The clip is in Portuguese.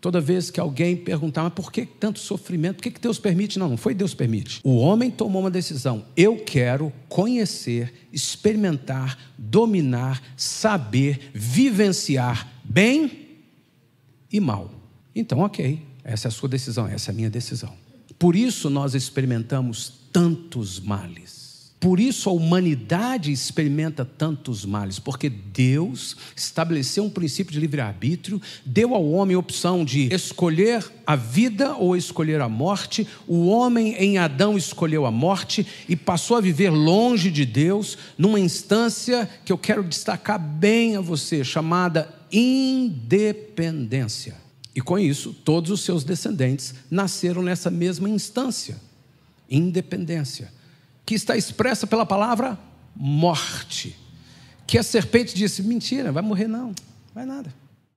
Toda vez que alguém perguntar, mas por que tanto sofrimento? Por que, que Deus permite? Não, não foi Deus permite. O homem tomou uma decisão. Eu quero conhecer, experimentar, dominar, saber, vivenciar bem e mal. Então, ok, essa é a sua decisão, essa é a minha decisão. Por isso nós experimentamos tantos males. Por isso a humanidade experimenta tantos males, porque Deus estabeleceu um princípio de livre-arbítrio, deu ao homem a opção de escolher a vida ou escolher a morte. O homem em Adão escolheu a morte e passou a viver longe de Deus, numa instância que eu quero destacar bem a você, chamada independência. E com isso, todos os seus descendentes nasceram nessa mesma instância independência que está expressa pela palavra morte. Que a serpente disse: mentira, vai morrer não, vai nada.